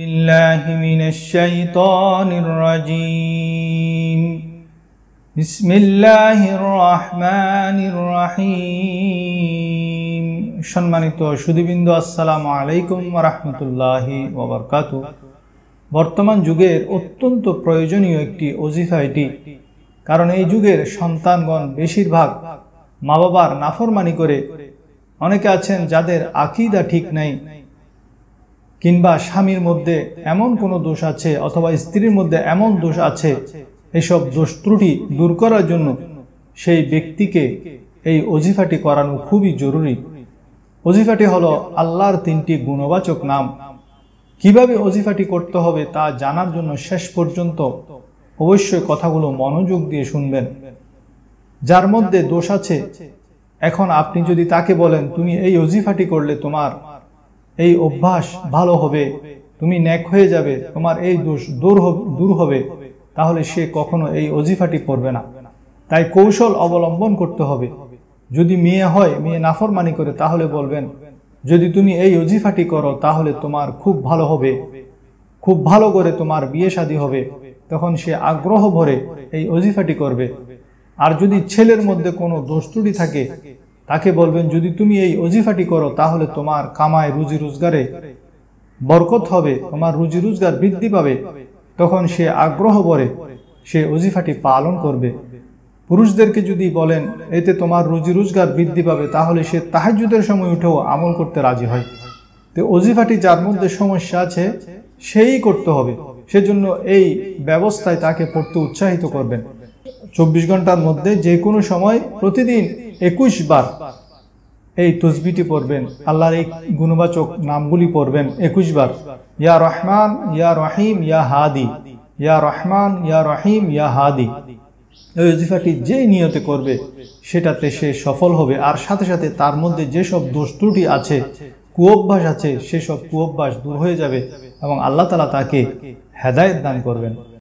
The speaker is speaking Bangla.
بالله من الشيطان الرجيم بسم الله الرحمن الرحيم সম্মানিত সুদীবিন্দু আসসালামু আলাইকুম রহমতুল্লাহি ওবরকাত বর্তমান যুগের অত্যন্ত প্রয়োজনীয় একটি অজিফা এটি কারণ এই যুগের সন্তানগণ বেশিরভাগ মা বাবার নাফরমানি করে অনেকে আছেন যাদের আকিদা ঠিক নাই কিংবা স্বামীর মধ্যে এমন কোনো দোষ আছে অথবা স্ত্রীর মধ্যে এমন দোষ আছে এসব দোষ ত্রুটি দূর করার জন্য সেই ব্যক্তিকে এই অজিফাটি করানো খুবই জরুরি অজিফাটি হলো আল্লাহর তিনটি গুণবাচক নাম কিভাবে অজিফাটি করতে হবে তা জানার জন্য শেষ পর্যন্ত অবশ্যই কথাগুলো মনোযোগ দিয়ে শুনবেন যার মধ্যে দোষ আছে এখন আপনি যদি তাকে বলেন তুমি এই অজিফাটি করলে তোমার এই অভ্যাস ভালো হবে তুমি ন্যাক হয়ে যাবে তোমার এই দোষ দূর দূর হবে তাহলে সে কখনো এই অজিফাটি পড়বে না তাই কৌশল অবলম্বন করতে হবে যদি মেয়ে হয় মেয়ে নাফরমানি করে তাহলে বলবেন যদি তুমি এই অজিফাটি করো তাহলে তোমার খুব ভালো হবে খুব ভালো করে তোমার বিয়ে শাদী হবে তখন সে আগ্রহ ভরে এই অজিফাটি করবে আর যদি ছেলের মধ্যে কোনো দোষ থাকে তাকে বলবেন যদি তুমি এই অজিফাটি করো তাহলে তোমার কামায় রুজি রোজগারে বরকত হবে তোমার রুজি রোজগার বৃদ্ধি পাবে তখন সে আগ্রহ বরে সে অজিফাটি পালন করবে পুরুষদেরকে যদি বলেন এতে তোমার রুজি রোজগার বৃদ্ধি পাবে তাহলে সে তাহাজুদের সময় উঠেও আমল করতে রাজি হয় তো অজিফাটি যার মধ্যে সমস্যা আছে সেই করতে হবে সেজন্য এই ব্যবস্থায় তাকে পড়তে উৎসাহিত করবেন চব্বিশ ঘন্টার মধ্যে যে কোনো সময় প্রতিদিন একুশ বার এই তসবিটি পড়বেন আল্লাহর এই গুণবাচক নামগুলি পড়বেন একুশ বার ইয়া রহমান ইয়া রহিম ইয়া হাদি ইয়া রহমান ইয়া রহিম ইয়া হাদি এই অজিফাটি যেই নিয়তে করবে সেটাতে সে সফল হবে আর সাথে সাথে তার মধ্যে যেসব দোষ ত্রুটি আছে কুঅভ্যাস আছে সেসব কুঅভ্যাস দূর হয়ে যাবে এবং আল্লাহ তালা তাকে হেদায়ত দান করবেন